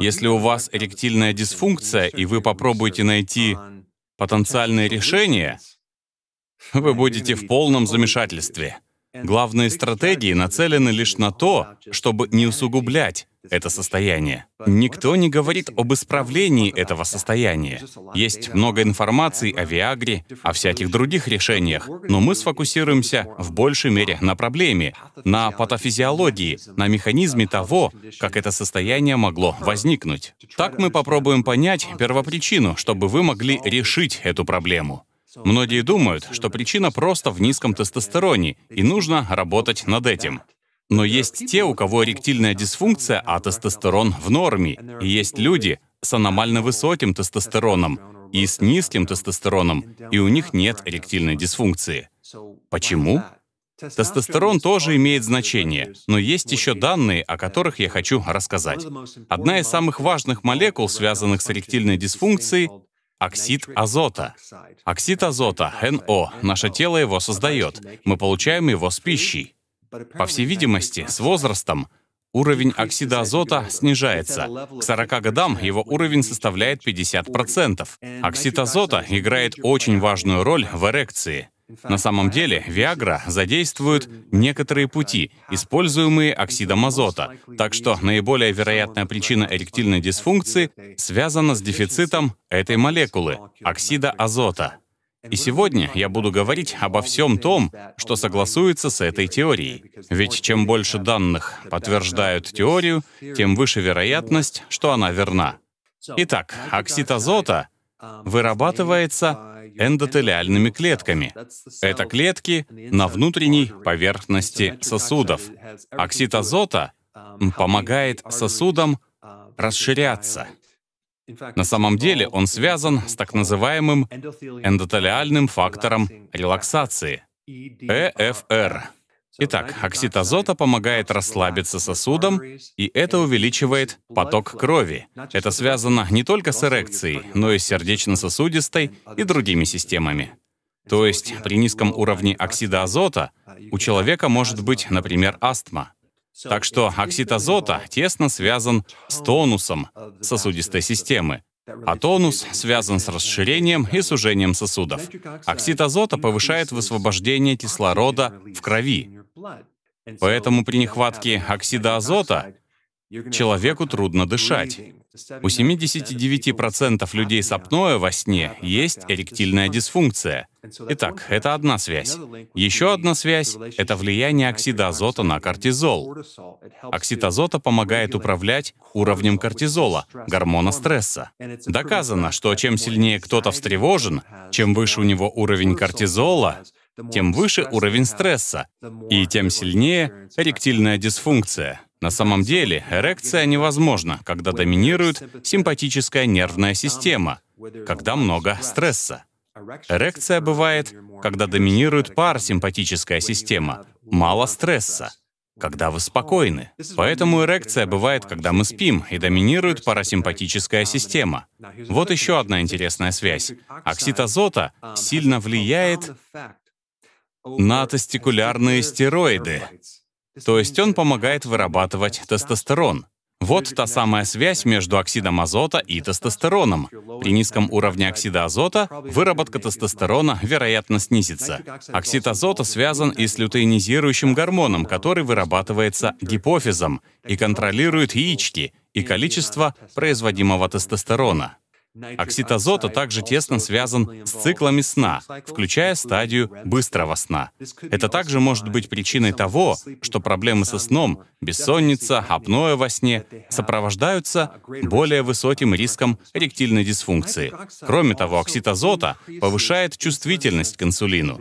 Если у вас эректильная дисфункция, и вы попробуете найти потенциальное решение, вы будете в полном замешательстве. Главные стратегии нацелены лишь на то, чтобы не усугублять, это состояние. Никто не говорит об исправлении этого состояния. Есть много информации о Виагре, о всяких других решениях, но мы сфокусируемся в большей мере на проблеме, на патофизиологии, на механизме того, как это состояние могло возникнуть. Так мы попробуем понять первопричину, чтобы вы могли решить эту проблему. Многие думают, что причина просто в низком тестостероне, и нужно работать над этим. Но есть те, у кого эректильная дисфункция, а тестостерон в норме. И есть люди с аномально высоким тестостероном и с низким тестостероном, и у них нет эректильной дисфункции. Почему? Тестостерон тоже имеет значение, но есть еще данные, о которых я хочу рассказать. Одна из самых важных молекул, связанных с эректильной дисфункцией, оксид азота. Оксид азота, НО, наше тело его создает. Мы получаем его с пищей. По всей видимости, с возрастом уровень оксида азота снижается. К 40 годам его уровень составляет 50%. Оксид азота играет очень важную роль в эрекции. На самом деле, Виагра задействует некоторые пути, используемые оксидом азота, так что наиболее вероятная причина эректильной дисфункции связана с дефицитом этой молекулы — оксида азота. И сегодня я буду говорить обо всем том, что согласуется с этой теорией. Ведь чем больше данных подтверждают теорию, тем выше вероятность, что она верна. Итак, оксид азота вырабатывается эндотелиальными клетками. Это клетки на внутренней поверхности сосудов. Оксид азота помогает сосудам расширяться, на самом деле он связан с так называемым эндотелиальным фактором релаксации — э ЭФР. Итак, оксид азота помогает расслабиться сосудам, и это увеличивает поток крови. Это связано не только с эрекцией, но и с сердечно-сосудистой и другими системами. То есть при низком уровне оксида азота у человека может быть, например, астма. Так что оксид азота тесно связан с oh, тонусом uh, сосудистой uh, системы, а тонус связан с расширением и сужением сосудов. Оксид азота повышает высвобождение кислорода в крови. Поэтому при нехватке оксида азота человеку трудно дышать. У 79% людей с апноэ во сне есть эректильная дисфункция. Итак, это одна связь. Еще одна связь — это влияние оксида азота на кортизол. Оксид азота помогает управлять уровнем кортизола, гормона стресса. Доказано, что чем сильнее кто-то встревожен, чем выше у него уровень кортизола, тем выше уровень стресса, и тем сильнее эректильная дисфункция. На самом деле, эрекция невозможна, когда доминирует симпатическая нервная система, когда много стресса. Эрекция бывает, когда доминирует парасимпатическая система, мало стресса, когда вы спокойны. Поэтому эрекция бывает, когда мы спим, и доминирует парасимпатическая система. Вот еще одна интересная связь. Оксид азота сильно влияет на тестикулярные стероиды, то есть он помогает вырабатывать тестостерон. Вот та самая связь между оксидом азота и тестостероном. При низком уровне оксида азота выработка тестостерона, вероятно, снизится. Оксид азота связан и с лютеинизирующим гормоном, который вырабатывается гипофизом и контролирует яички и количество производимого тестостерона. Оксид также тесно связан с циклами сна, включая стадию быстрого сна. Это также может быть причиной того, что проблемы со сном, бессонница, апноэ во сне сопровождаются более высоким риском ректильной дисфункции. Кроме того, оксид повышает чувствительность к инсулину.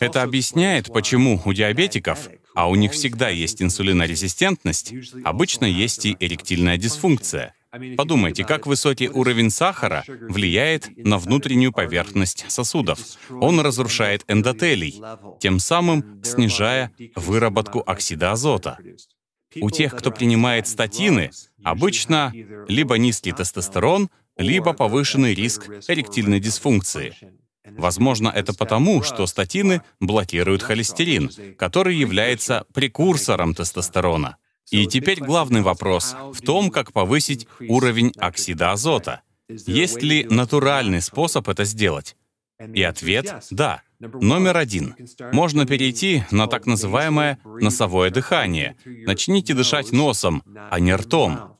Это объясняет, почему у диабетиков, а у них всегда есть инсулинорезистентность, обычно есть и эректильная дисфункция — Подумайте, как высокий уровень сахара влияет на внутреннюю поверхность сосудов. Он разрушает эндотелий, тем самым снижая выработку оксида азота. У тех, кто принимает статины, обычно либо низкий тестостерон, либо повышенный риск эректильной дисфункции. Возможно, это потому, что статины блокируют холестерин, который является прекурсором тестостерона. И теперь главный вопрос в том, как повысить уровень оксида азота. Есть ли натуральный способ это сделать? И ответ — да. Номер один. Можно перейти на так называемое носовое дыхание. Начните дышать носом, а не ртом.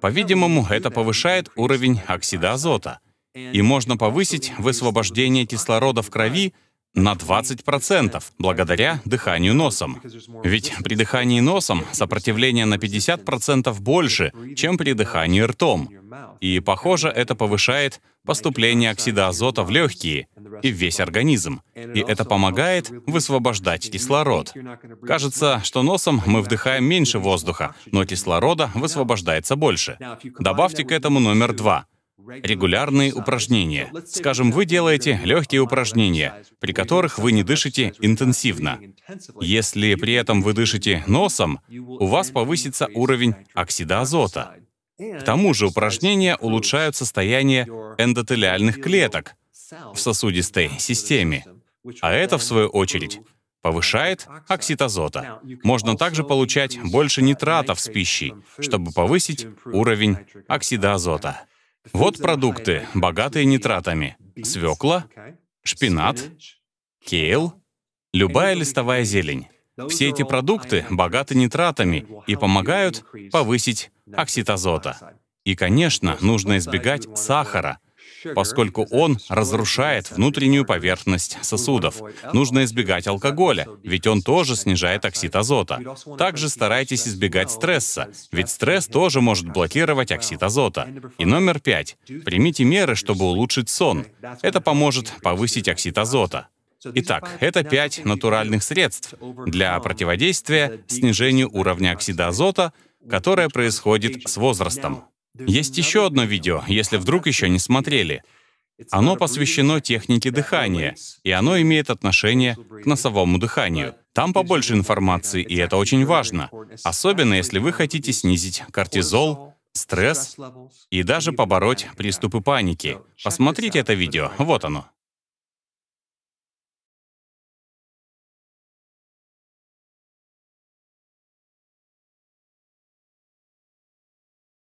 По-видимому, это повышает уровень оксида азота. И можно повысить высвобождение кислорода в крови на 20% благодаря дыханию носом. Ведь при дыхании носом сопротивление на 50% больше, чем при дыхании ртом. И, похоже, это повышает поступление оксида азота в легкие и в весь организм. И это помогает высвобождать кислород. Кажется, что носом мы вдыхаем меньше воздуха, но кислорода высвобождается больше. Добавьте к этому номер два. Регулярные упражнения. Скажем, вы делаете легкие упражнения, при которых вы не дышите интенсивно. Если при этом вы дышите носом, у вас повысится уровень оксида азота. К тому же упражнения улучшают состояние эндотелиальных клеток в сосудистой системе, а это, в свою очередь, повышает оксид азота. Можно также получать больше uh, нитратов с пищей, чтобы повысить уровень оксида азота. Вот продукты, богатые нитратами. Свекла, шпинат, кейл, любая листовая зелень. Все эти продукты богаты нитратами и помогают повысить оксид азота. И, конечно, нужно избегать сахара — поскольку он разрушает внутреннюю поверхность сосудов. Нужно избегать алкоголя, ведь он тоже снижает оксид азота. Также старайтесь избегать стресса, ведь стресс тоже может блокировать оксид азота. И номер пять. Примите меры, чтобы улучшить сон. Это поможет повысить оксид азота. Итак, это пять натуральных средств для противодействия снижению уровня оксида азота, которое происходит с возрастом. Есть еще одно видео, если вдруг еще не смотрели. Оно посвящено технике дыхания, и оно имеет отношение к носовому дыханию. Там побольше информации, и это очень важно, особенно если вы хотите снизить кортизол, стресс и даже побороть приступы паники. Посмотрите это видео, вот оно.